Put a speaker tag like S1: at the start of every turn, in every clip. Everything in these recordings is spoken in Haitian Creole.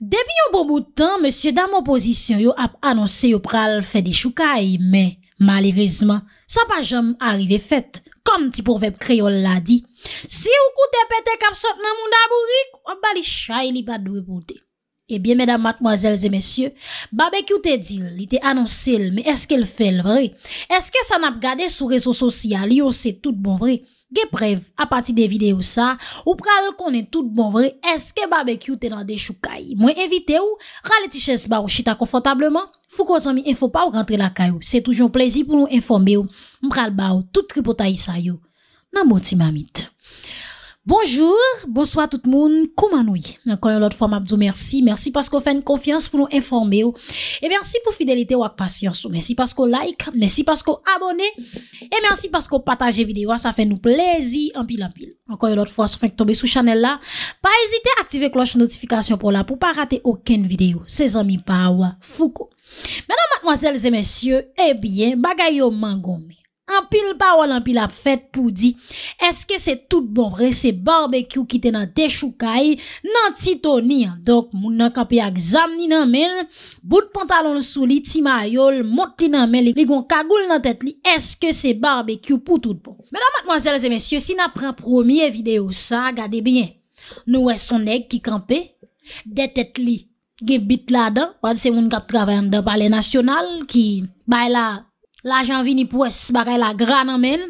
S1: Depi yon bon boutan, monsye dam oposisyon yo ap anonse yo pral fè di choukai, me malirizman, sa pa jom arrive fèt, kom ti pou vep kreyol la di. Si yon koute petè kap sot nan moun dabou rik, wap bali chay li badou repote. Ebyen, mèdam matmoazèlze monsye, babè koute dil, li te anonse l, me eske l fè l vre? Eske sa nap gade sou reso sosyal, yo se tout bon vre? Ge prev, a pati de videyo sa, ou pral konen tout bon vre, eske barbekyou tenan de choukai. Mwen evite ou, rale tiches ba ou chita konfortableman, fou kon zami enfo pa ou rentre lakay ou. Se toujon plezi pou nou informe ou, mpral ba ou, tout tripotay sa yo. Nan boti mamit. Bonjour, bonsoir tout moun, koumanoui, ankon yon lot fwa mabzou, mersi, mersi paskou fè n konfians pou nou informe ou E bè ansi pou fidelite wak pasyans ou, mersi paskou like, mersi paskou abone, e mersi paskou pataje videyo, sa fè nou plezi, anpil anpil Ankon yon lot fwa, sou fèk tobe sou chanel la, pa ezite aktive kloche notifikasyon pou la pou pa rate oken videyo, se zami pa wak fuko Menan matmoazelze mensyou, e eh bè bagay yo man gome Anpil pa ou anpil ap fet pou di, eske se tout bon vre, se barbekyou ki te nan te choukai, nan ti toni an, dok moun nan kapi ak zan ni nan men, bout pantalon sou li, ti mayol, mot li nan men, li goun kagoul nan tet li, eske se barbekyou pou tout bon. Mèdèm mwazèlèzè mèsyè, si nan pran promye videyo sa, gade bien, nou wè son neg ki kampe, det et li, ge bit la dan, wad se moun kap travèm de balè nasyonal, ki bay la... La jan vini pou es bagay la grana men,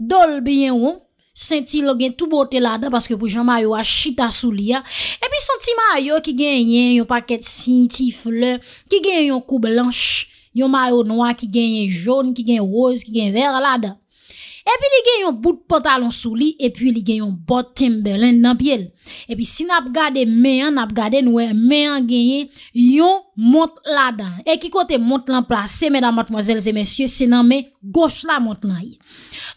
S1: dol biyen ou, senti lo gen tout bote lada, paske pou jan mayo a chita sou liya, epi senti mayo ki gen yen, yon paket sin, ti fleur, ki gen yon kou blanche, yon mayo nwa, ki gen yon joun, ki gen wos, ki gen ver lada. epi li gen yon bout patalon sou li, epi li gen yon bot Timberland nan pyele. Epi si nap gade menyan, nap gade nou e menyan genye, yon mont la dan. E ki kote mont lan plase, mèdamatmozèlze mèsyè, senan mè, gòch la mont lan yi.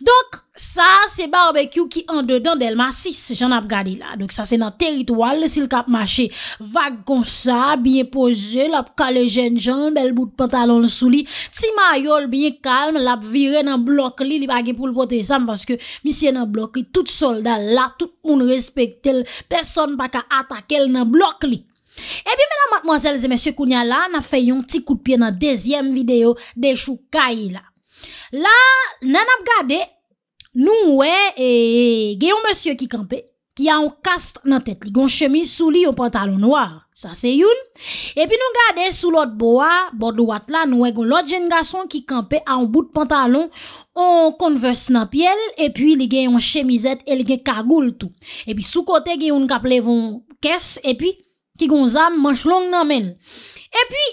S1: Donk, Sa, se barbekyou ki an dedan del ma sis, jen ap gadi la. Donk sa se nan teritwal, le sil kap mache. Vag kon sa, biye pose, la ap kale jen jen, bel bout pantalon sou li. Ti mayol biye kalm, la ap vire nan blok li, li bagi pou l potesan, paske misye nan blok li, tout soldat la, tout moun respektel, person pa ka atakel nan blok li. Ebi mena matmozèlze, mèsyè kounia la, nan fè yon ti kout piye nan dezyem video de chou kai la. La, nen ap gade, Nou wè e, e, gen yon monsye ki kampe, ki a yon kast nan tèt, li gen yon chemise sou li yon pantalon noar. Sa se yon. E pi nou gade sou lot boa, bod louat la, nou wè gen yon lot jen gason ki kampe a yon bout pantalon, yon konvers nan pyele, e pi li gen yon chemisette, e li gen kagoul tou. E pi sou kote gen yon kaple yon kes, e pi ki gen yon zam manch long nan men. E pi...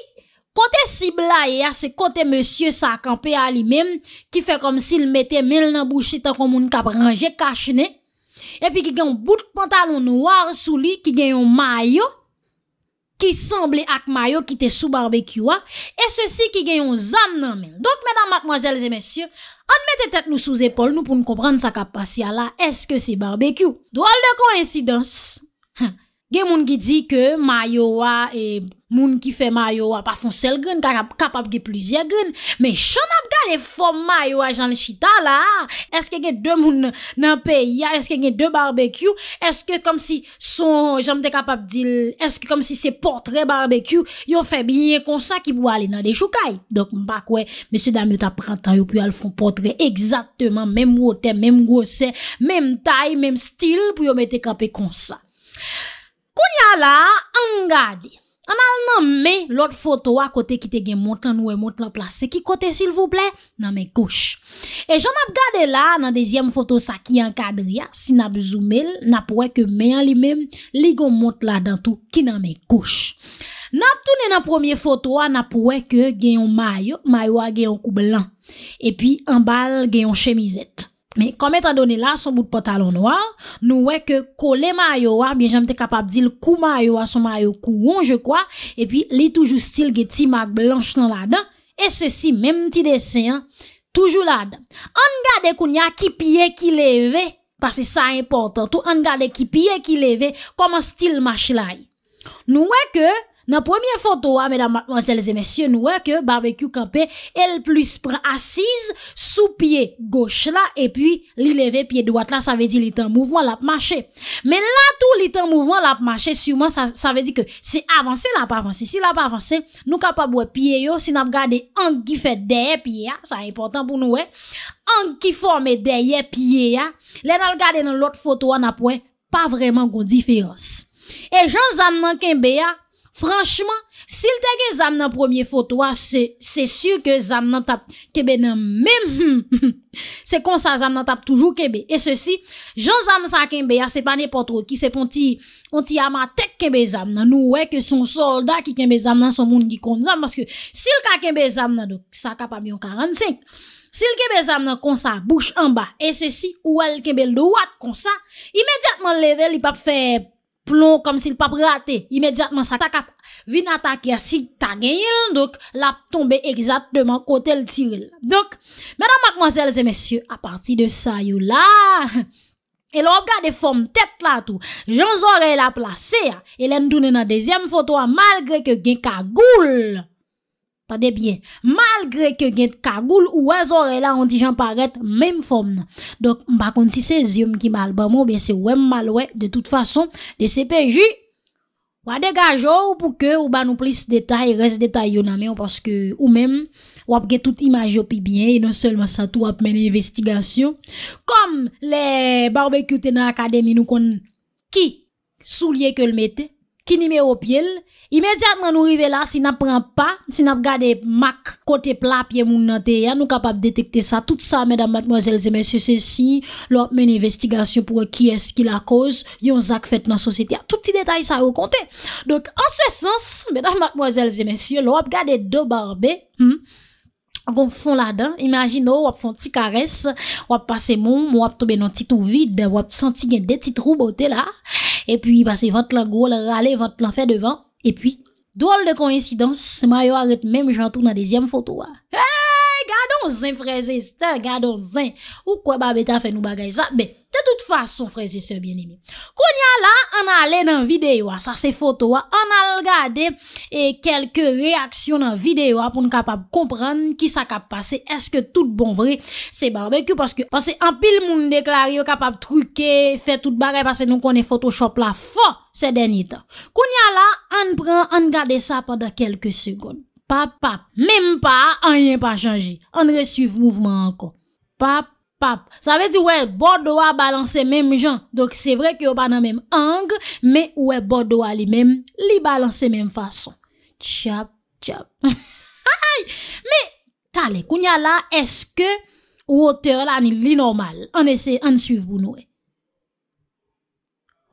S1: Kote sibl la ye a, se kote monsye sa akampe a li men, ki fe kom si il mette men nan bouchi tan kon moun kapranje kache ne, epi ki gen bout pantalon nouar sou li, ki gen yon mayo, ki semble ak mayo ki te sou barbekyou a, e se si ki gen yon zan nan men. Donk menan matmoazelze monsye, an mette tek nou sou zepol nou pou nou kompran sa kapasyala, eske se barbekyou. Doual de koninsidans, gen moun ki di ke mayo wa e... moun ki fe ma yo wap pa fon sel gwen, ka kapap ge plizye gwen, men chan ap gade fon ma yo wajan chita la, eske gen de moun nan pe ya, eske gen de barbekyou, eske kom si son, jan mte kapap dil, eske kom si se portre barbekyou, yo fe bine konsa ki pou wale nan de choukai, dok mbakwe, mese dami yo ta prantan, yo pou yo al fon portre, egzatman, menm wote, menm gose, menm tay, menm stil, pou yo mte kape konsa. Koun ya la, an gade, An al nan me lot foto a kote ki te gen mont la nou e mont la plase. Se ki kote sil vouple, nan men kouche. E jan ap gade la nan dezyem foto sa ki an kadria. Si nan bezoumel, nan pouwe ke men an li men, li gon mont la dan tou ki nan men kouche. Nan ap toune nan premier foto a, nan pouwe ke gen yon mayo, mayo a gen yon kou blan. E pi an bal gen yon chemizet. Men, kome ta done la, son bout patalon noa, nou wek ke kole mayowa, ah, ben jem te kapap di l kou mayowa, ah, son mayowa kou won, je kwa, e pi li toujou stil ge ti mag blanche nan la dan, e se si, menm ti dese, toujou la dan. An gade koun ya ki piye ki leve, pasi sa importan, tou an gade ki piye ki leve, koman stil mashilay. Nou wek ke, Nan pwemye foto wa, medan mwazel zemesye nouwe, ke barbekyou kampe, el plus pr asiz, sou pye goch la, e pi li leve pye doat la, sa ve di li tan mouvman la p'mache. Men la tou li tan mouvman la p'mache, siwman sa ve di ke, se avanse la pa avanse, si la pa avanse, nou ka pa bwe pye yo, si ah, ah, nan gade an ki fè deye pye ya, sa e important pou nouwe, an ki fòmè deye pye ya, le nan gade nan lot foto wa, nan pwen pa vreman goun diferans. E jan zam nan ken be ya, Franchman, sil te gen zam nan premier fotwa, se se sur ke zam nan tap kebe nan mem, se konsa zam nan tap toujou kebe. E se si, jan zam sa kembe, ya ah, se panepotro ki se pon ti yama tek kebe zam nan, nou wey ke son solda ki kembe zam nan, son moun di kon zam. Maske, sil ka kembe zam nan, sa kap amyon 45, sil kembe zam nan konsa, bouch anba, e se si, ou al kembe ldo wat konsa, imediatman level, ipap fe... plon kom si l pap rate, imedjatman sa tak ap vin atake asik ta gen yon l ap tombe ekzatman kote l tirel. Menan, makmansel, zemesye, a parti de sa yon la, el wap gade fom tete la, jan zore la plase, el en dounen nan dezyem fotwa malgre ke gen ka goul. Tade bie, malgre ke gen kagoul ou wè zore la an di jan paret menm fòm nan. Dok, mba konti se zi oum ki malbamou, bè se wèm malwè de tout fason. De se peji, wè degajou pou ke ou ban nou plis detay, res detay yon amè. Ou paske ou menm, wèp gen tout imaj yo pi bie. E non selman sa tou wèp men investigasyon. Kom le barbekute nan akademi nou kon ki soulye ke l mette. qui numéro pied immédiatement nous arrivons là si n'a prend pas si n'a regardé mac côté plat pied moun nan nous capable détecter ça tout ça mesdames mademoiselles et messieurs ceci l'autre une investigation pour qui est-ce qui la cause yon zak fait dans société tout petit détail ça au compter donc en ce sens mesdames mademoiselles et messieurs l'autre regardé deux barbés hmm? gon fond là-dedans imagine fait font petit caresse ou passer mon ou tomber dans petit vide ou senti des petits trous beauté là E pi bas e vant lan gwo la rale, vant lan fe devan. E pi, dole de kouinsidans, ma yo arret mem jantoun nan dezyem foto wa. Hey, gadon zin freze, ste gadon zin. Ou kwa babeta fe nou bagay sa, ah, be. De tout fason, fréziseur, bien imi. Koun ya la, an alè nan videyo a. Sa se foto a. An al gade, e kelke reaksyon nan videyo a. Poun kapap kompran ki sa kap pase. Eske tout bon vre, se barbeku. Paske an pil moun deklari, o kapap truke, fe tout barre. Paske nou konen photoshop la fo, se deni ta. Koun ya la, an pran, an gade sa padan kelke segoun. Pap, pap. Mem pa, an yen pa chanji. An resuiv mouvman anko. Pap. Pap, sa ve di wè, bò do a balansè mèm jan. Dok se vre ki yo pa nan mèm angr, mè wè bò do a li mèm, li balansè mèm fason. Tchap, tchap. Ha ha, mè, talè, kounya la, eske, woteur la ni li normal. An esè, an suif bou nouè.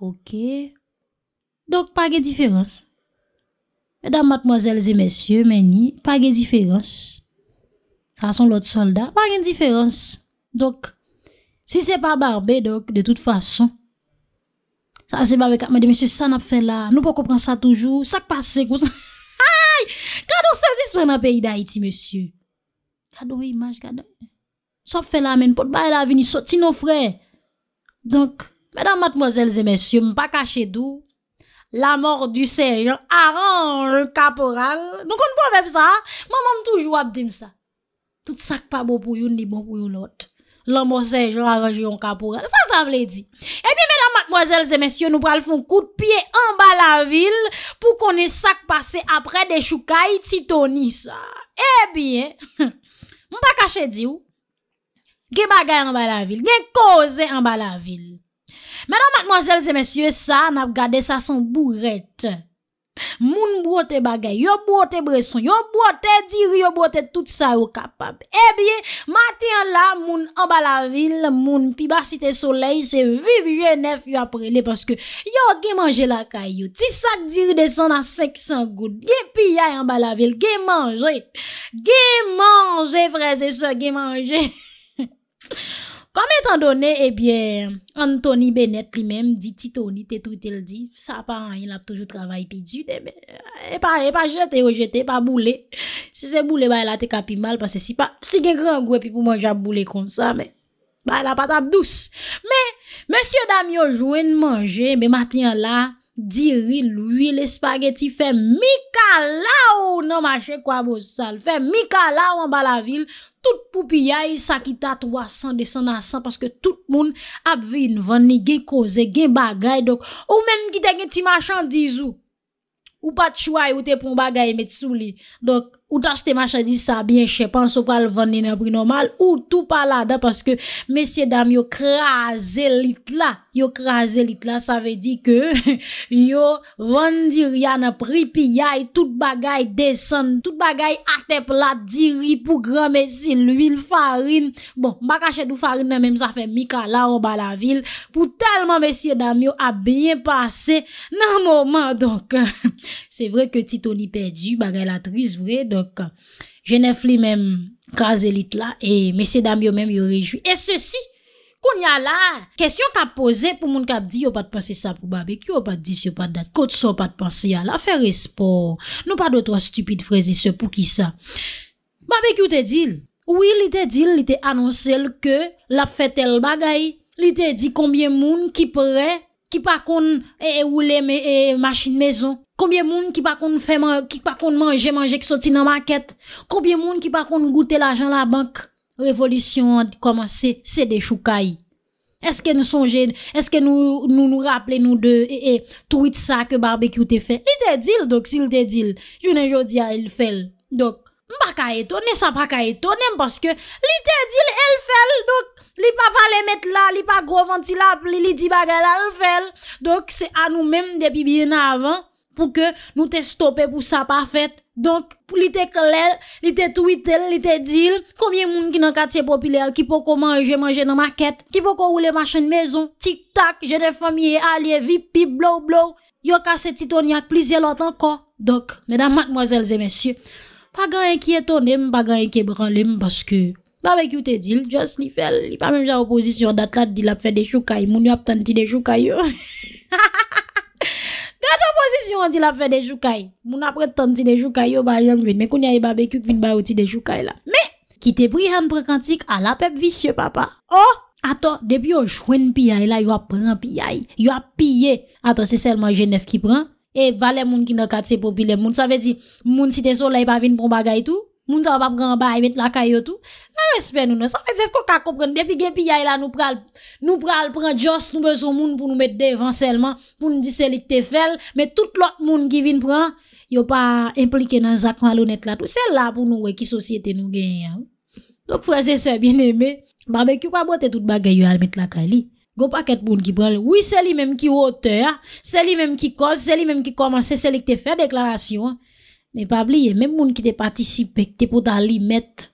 S1: Ok, dok pa ge diferans? Edam matmozèl zè mèsyè, mèni, pa ge diferans? Sa son lot soldat, pa gen diferans? Donk, si se pa barbe, donk, de tout fason, sa se pa vek apme de, monsye, sa nap fe la, nou pou kompren sa toujou, sak pase kousan. Ha, hay, kado se zis mwen ap peyi da iti, monsye. Kado imaj, kado. Sa fe la men, pot baye la vini, soti nou fre. Donk, mèdame matmozèlze, monsye, mpa kache dou, la mor du se, a ran, kaporal, nou konpon vek sa, mman mtoujou ap dim sa. Tout sak pa bo pou yon, li bo pou yon lote. Lan mo se jwa a rejyon kapoura. Sa sa vle di. E bi menan matmozèl zè mensyo nou pral foun kout piye an bala vil pou konè sak pase apre de choukai titoni sa. E bi, mou pa kache di ou. Gen bagay an bala vil, gen koze an bala vil. Menan matmozèl zè mensyo sa nap gade sa son bourrette. Moun brote bagay, yo brote breson, yo brote diri, yo brote tout sa ou kapab Ebiye, eh mati an la, moun an bala vil, moun pi basite solei, se vivye nef yo aprele Paske yo gen manje la kayo, ti sak diri desan an sek san gout Gen pi yay an bala vil, gen manje, gen manje frese se, gen manje Kwa mwen tan donen, e eh bie, Anthony Bennett li menm, di ti Tony, te tout el di, sa pa an, yon ap toujou travay pi dune, e bie, e pa jete, e o jete, e pa boule. Se se boule, ba e la te kapi mal, panse si pa, si gen gran gwe pi pou manje ap boule kon sa, me, ba e la pat ap douce. Me, monsye Damio jwen manje, me matin la... Diril, ouye le spageti, fe mikala ou nan mache kwa boz sal, fe mikala ou an ba la vil, tout poupi ya yi sakita 300, 200, 100, 100, paske tout moun ap vin van ni gen koze, gen bagay, dok ou menm gite gen ti machandiz ou, ou pat chouay ou te pon bagay met sou li, dok. Ou tas te macha di sa bien che pan so pal vande nan pri nomal Ou tou pala da paske mesye dam yo kraze litla Yo kraze litla sa ve di ke yo vande riyana pri pi yay Tout bagay desen, tout bagay ate plat, diri pou gran mesin, l'huil farin Bon, baka chedou farin nan menm sa fe Mika la oba la vil Pou talman mesye dam yo a bien pase nan mouman doke Se vre ke titouni perdi, bagay la tris vre, dok jenèf li mèm kaze lit la, e mesè dam yo mèm yo rejou. E se si, koun ya la, kèsyon ka pose pou moun ka di yo patpansi sa pou babè, ki yo patdi si yo patdat, kotso patpansi ya la, fè respon, nou pa do tron stupide frezi se pou ki sa. Babè ki ou te dil? Ou li te dil, li te annonsel ke la fè tel bagay, li te di konbyen moun ki pwere, Ki pa kon e oulem e, e machin mezon? Koubyen moun ki pa kon fèman, ki pa kon manje manje ki soti nan maket? Koubyen moun ki pa kon goute la jan la bank? Revolisyon a di komanse, se de choukai. Eske nou sonje, eske nou nou nou rappele nou de e e, tout wite sa ke barbekyou te fè? Li te dil dok, si li te dil, jounen jodi a el fèl. Dok, mba ka eto, ne sa pa ka eto, nem paske, li te dil el fèl, dok. Li pa pa le met la, li pa go ventilable, li li di bagay la l fel. Donk se anou menm depi biye nan avan pou ke nou te stoppe pou sa pa fet. Donk pou li te klel, li te twitel, li te dil. Koumyen moun ki nan katye popilya, ki pou kou manje, manje nan maket. Ki pou kou oule machen mezon. Tik tak, jene famye, alye, vip, pip, blou, blou. Yo kase titonyak, plizye lot ankon. Donk, medan matmozelze, mesye. Pagan enki etonem, pagan enki branlem, baske... Non, mais qui t'a dit, juste li fait, li pas même j'ai opposition date là, il a fait des choukaï, moun y a tant de choukaï. Quand opposition dit, il a fait des choukaï, Mon a tant des choukaï, yo, bah, j'aime bien, mais qu'on y a eu barbecue, qu'il y a eu des choukaï là. Mais, qui t'a pris un précantique à la peuple vicieux, papa. Oh! Attends, depuis yon jouen piaye là, yon a pris piaye. Yon a pillé. Attends, c'est seulement Genève qui prend. Et valet moun qui n'a pas de populaire. Moun, ça veut dire, moun, si t'es soleil, pas vine pour bagay tout. Moun sa pa grand bay met la caillou tout. Pas respect nous non. Ça fait c'est ce qu'on ka comprendre depuis gen pillay là nous pral nous pral prend joss nous besoin moun pour nous mettre devant seulement pour nous dire c'est te fait mais tout l'autre moun qui vient prend yo pas impliqué dans zak malhonnête là tout. C'est là pour nous ouais qui société nous gagne. Hein.
S2: Donc frères et sœurs
S1: bien-aimés, barbecue pas boter toute bagaille yo al met la kali. pas paquet moun qui prend oui c'est lui même qui auteur, c'est lui même qui cause, c'est lui même qui commence c'est qui te faire déclaration. Hein. Mais pas oublier, même moun qui te participé, qui te pour li mettre,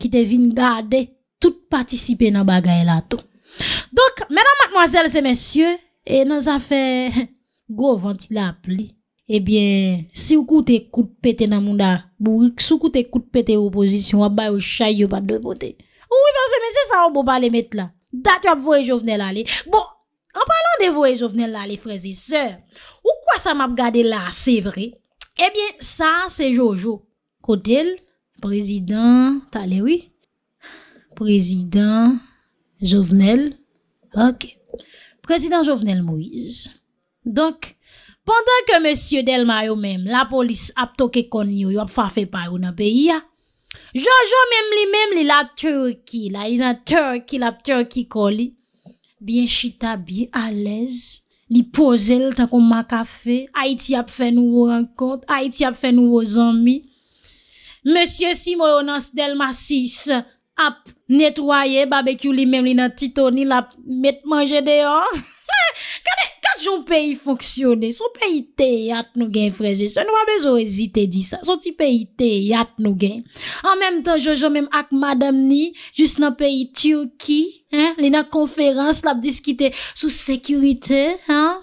S1: qui te vin garder, tout participer dans bagay là tout. Donc, mesdames, mademoiselles et messieurs, et nos affaires gros pli. Eh bien, si vous coûtez coup de pété dans le monde, si vous coûtez coup de pété opposition, vous bay au yo pas de côté. Oui, parce que c'est ça, on peut pas les mettre là. Date vous voyez Jovenel aller. Bon, en parlant de voye Jovenel aller, frères et sœurs, ou quoi ça m'a gardé là, c'est vrai? Ebyen, eh sa se Jojo. Kotel, prezident, talerwi, prezident, jovenel, ok, prezident jovenel mouiz. Donk, pandan ke monsye Delmayo menm, la polis ap toke kon yo, yo ap fafe parou nan peyi ya. Jojo menm li menm li la turki la, ila turki la turki koli. Biye chita biye alez. Li poze l tan kon maka fe, a iti ap fe nou renkont, a iti ap fe nou o zanmi. Monsie si moun ans del ma sis, ap netwaye, babekyou li menm li nan tito, ni la met manje deyon. Kade, kade joun peyi foksyone, son peyi te yat nou gen freze, se nou a bezou ezite di sa, son ti peyi te yat nou gen An menm tan, joun joun menm ak madam ni, jous nan peyi tiyoki, le nan konferans, la bdiskite sou sekurite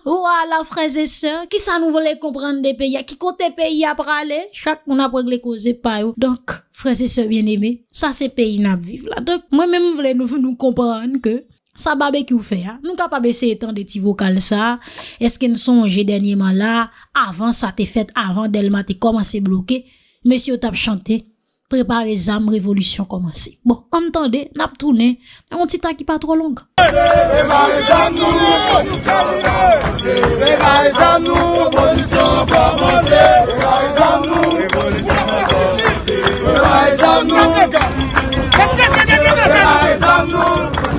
S1: Ou a la freze se, ki sa nou vole kompran de peyi, a ki kote peyi ap rale, chak moun ap regle koze pa yo Donk, freze se bien eme, sa se peyi na bviv la, donk, mwen menm vole nou ven nou kompran ke Sa babè ki ou fè? Nou ka babè se etan de ti vokal sa? Eske nou sonje denye man la? Avan sa te fèt? Avan del matè? Koman se blokè? Mèsyo tap chante? Prepa rezam, revolutyon koman se? Bon, antande, nap toune? Nan moun ti ta ki pa tro long? Prepa rezam nou, revolutyon koman se? Prepa rezam nou, revolutyon koman se? Prepa rezam nou, revolutyon koman se? Prepa rezam nou, revolutyon koman se?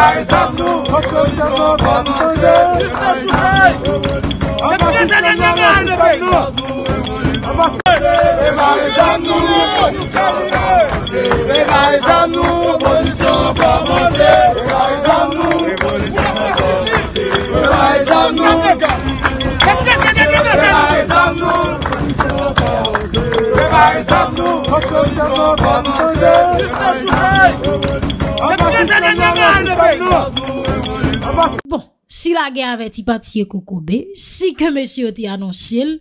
S1: Le barizan nou, repolisyon konmanse Le barizan nou, repolisyon konmanse Le barizan nou, repolisyon konmanse Bon, si la gen avè ti pati yo koukoube, si ke mèsy yo ti anonsil,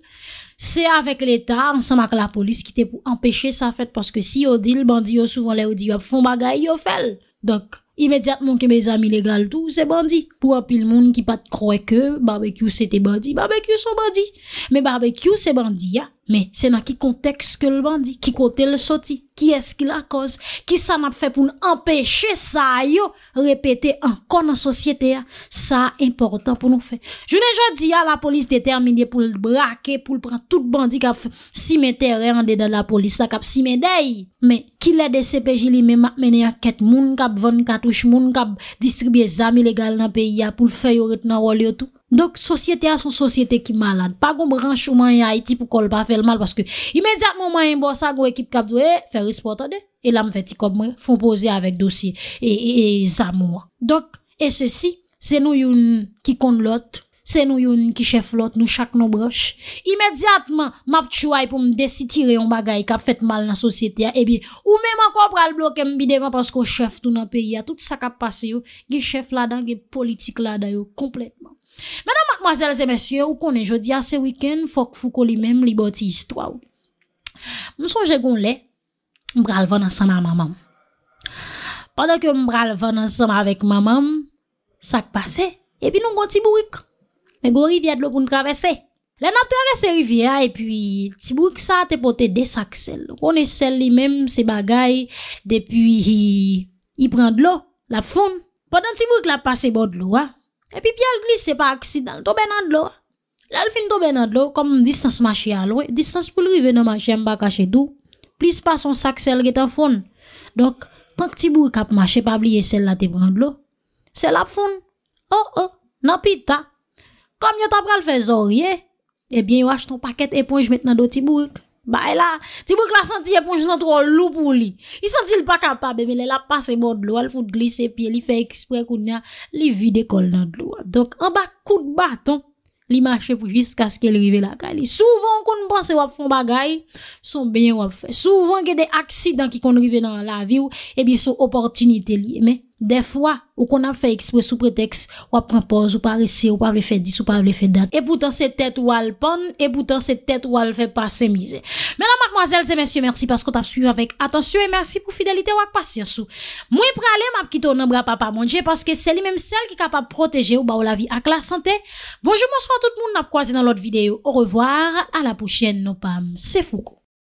S1: se avèk l'Etat, msèm ak la polis ki te pou empèche sa fèt paske si yo dil, bandi yo souvan lè yo diyo ap fon bagay yo fel. imediat mounke me zami legal tou, se bandi. Pou apil moun ki pat kroe ke barbekyou sete bandi, barbekyou son bandi. Me barbekyou se bandi ya, me se nan ki konteks ke l bandi, ki kote l soti, ki eski la koz, ki san ap fe pou n'empeche sa yo, repete an kon an sosyete ya, sa important pou nou fe. Je ne jodi ya la polis determine pou l brake, pou l pran tout bandi, kape si men tere ande dan la polis, sa kape si men dey. Ilè de CPJ li mè mè mè nè ya ket moun kap von katouche, moun kap distribye zam ilegal nan peyi ya pou l'fè yo ret nan wòl yo tou. Dok, sosyete a son sosyete ki malade. Pa goun bran chouman ya Haiti pou kol pa fèl mal, paske imediat moun mè yon bosa goun ekip kap zwe, eh, fè risportade, e la m fè ti kom mè, fon pose avèk dosye e, e, e, e zam wò. Dok, e se si, se nou yon ki kon lot. Se nou yon ki chef lot, nou chak nou broche. Imediatman, map tchouay pou m desi tire yon bagay kap fet mal nan sosyete ya. Ebi, ou mèman kon pral bloke m bi devan pas kon chef tou nan peyi ya. Tout sa kap pase yo, ge chef la dan, ge politik la da yo, kompletman. Mèdan, mademoiselles et messieurs, ou konen jodi a se week-end, fok fukou li mèm li boti histwa ou. M sonje goun lè, m pral vò nan sama mamam. Padèk yo m pral vò nan sama avèk mamam, sa k pase, ebi nou gò ti bourik. Me gwo rivye dlo pou n travese. Le nan travese rivye a, e pi tibouk sa te pote de sak sel. Kone sel li menm se bagay, de pi yi prend lo, la pfon. Patan tibouk la pase bod lo a. E pi pi al glise pa aksidan, to benan lo a. Le al fin to benan lo, kom distans mache alwe, distans pou lrivene mache mba kache tou, plis pa son sak sel ge ta fon. Dok, tank tibouk ap mache, pa bliye sel la te prend lo. Se la fon. Oh oh, nan pi ta, Kamyon ta pral fe zorye, ebyen eh yo ach ton paket eponj met nan do tibouk. Ba e la, tibouk la senti eponj nan tro lou pou li. I senti l pa kapab, ebyen la passe mou dlo, al foute glisse pi, li fe ekspre koun ya li vide ekol nan dlo. Donk, an bak kout baton, li mache pou jis kask el rive la gali. Souvan koun panse wap fon bagay, son ben wap fe. Souvan gen de aksidant ki kon rive nan la viw, ebyen eh sou oportunite li eme. de fwa ou kon ap fe ekspre sou preteks wap kompoz ou pa resi ou pa vle fe dis ou pa vle fe dat e boutan se tet wal pon e boutan se tet wal fe pa se mize mena mwazel se mensyon mersi paskou tap suy avèk atensyon e mersi pou fidelite wak pasyansou mwen pre ale m ap kito nan bra pa pa mounje paske se li menm sel ki kapap proteje ou ba ou la vi ak la sante bonjou monswa tout moun ap kwaze nan lot videyo ou revoar a la pouchen no pam se foukou